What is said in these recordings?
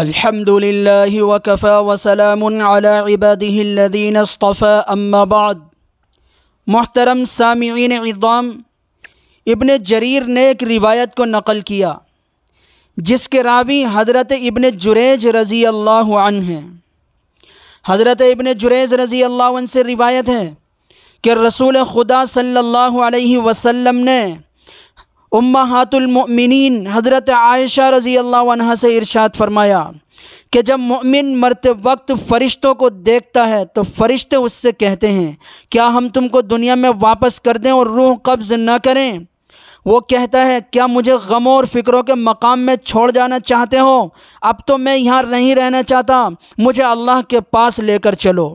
الحمد لله وكفى وسلام على عباده الذين اصطفى أما بعد محترم سامعین عظام ابن جریر نے ایک روایت کو نقل کیا جس کے راوی حضرت ابن جریج رضی اللہ عنہ ہیں حضرت ابن جریج رضی اللہ عنہ سے روایت ہے کہ رسول خدا صلی اللہ علیہ وسلم نے امہات المؤمنین حضرت عائشہ رضی اللہ عنہ سے ارشاد فرمایا کہ جب مؤمن مرتے وقت فرشتوں کو دیکھتا ہے تو فرشتے اس سے کہتے ہیں کیا ہم تم کو دنیا میں واپس کر دیں اور روح قبض نہ کریں وہ کہتا ہے کیا مجھے غموں اور فکروں کے مقام میں چھوڑ جانا چاہتے ہو اب تو میں یہاں نہیں رہنا چاہتا مجھے اللہ کے پاس لے کر چلو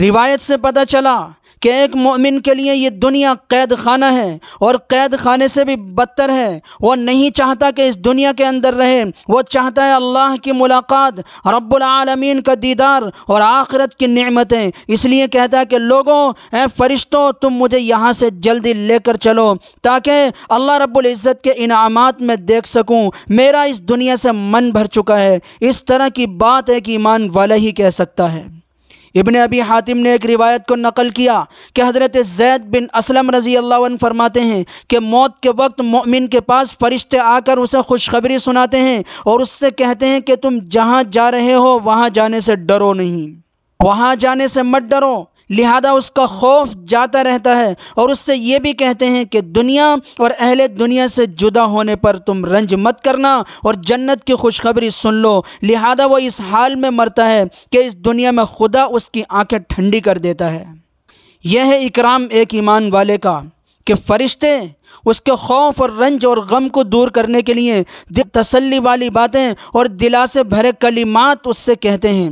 روایت سے پتہ چلا کہ ایک مومن کے لیے یہ دنیا قید خانہ ہے اور قید خانے سے بھی بدتر ہے وہ نہیں چاہتا کہ اس دنیا کے اندر رہے وہ چاہتا ہے اللہ کی ملاقات رب العالمین کا دیدار اور آخرت کی نعمتیں اس لیے کہتا ہے کہ لوگوں اے فرشتوں تم مجھے یہاں سے جلدی لے کر چلو تاکہ اللہ رب العزت کے انعامات میں دیکھ سکوں میرا اس دنیا سے من بھر چکا ہے اس طرح کی بات ایک ایمان والا ہی کہہ سکتا ہے ابن ابی حاتم نے ایک روایت کو نقل کیا کہ حضرت زید بن اسلم رضی اللہ عنہ فرماتے ہیں کہ موت کے وقت مومن کے پاس فرشتے آ کر اسے خوشخبری سناتے ہیں اور اس سے کہتے ہیں کہ تم جہاں جا رہے ہو وہاں جانے سے ڈرو نہیں وہاں جانے سے مت ڈرو لہذا اس کا خوف جاتا رہتا ہے اور اس سے یہ بھی کہتے ہیں کہ دنیا اور اہل دنیا سے جدا ہونے پر تم رنج مت کرنا اور جنت کی خوشخبری سن لو لہذا وہ اس حال میں مرتا ہے کہ اس دنیا میں خدا اس کی آنکھیں ٹھنڈی کر دیتا ہے یہ ہے اکرام ایک ایمان والے کا کہ فرشتے اس کے خوف اور رنج اور غم کو دور کرنے کے لیے تسلی والی باتیں اور دلاسے بھرے کلمات اس سے کہتے ہیں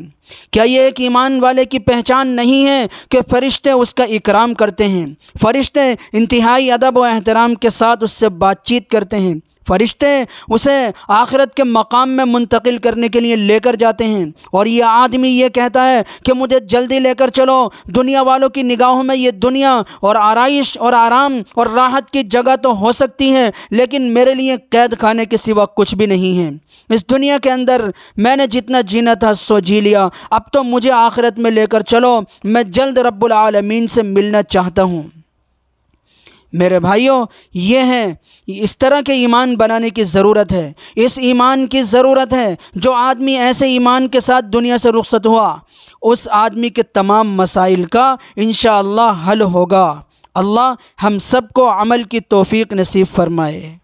کیا یہ ایک ایمان والے کی پہچان نہیں ہے کہ فرشتے اس کا اکرام کرتے ہیں فرشتے انتہائی ادب و احترام کے ساتھ اس سے بات چیت کرتے ہیں فرشتے اسے آخرت کے مقام میں منتقل کرنے کے لیے لے کر جاتے ہیں اور یہ آدمی یہ کہتا ہے کہ مجھے جلدی لے کر چلو دنیا والوں کی نگاہوں میں یہ دنیا اور آرائش اور آرام اور راحت کی جگہ تو ہو سکتی ہیں لیکن میرے لیے قید کھانے کے سوا کچھ بھی نہیں ہے اس دنیا کے اندر میں نے جتنا جینا تھا سو جی لیا اب تو مجھے آخرت میں لے کر چلو میں جلد رب العالمین سے ملنا چاہتا ہوں میرے بھائیوں یہ ہیں اس طرح کے ایمان بنانے کی ضرورت ہے اس ایمان کی ضرورت ہے جو آدمی ایسے ایمان کے ساتھ دنیا سے رخصت ہوا اس آدمی کے تمام مسائل کا انشاءاللہ حل ہوگا اللہ ہم سب کو عمل کی توفیق نصیب فرمائے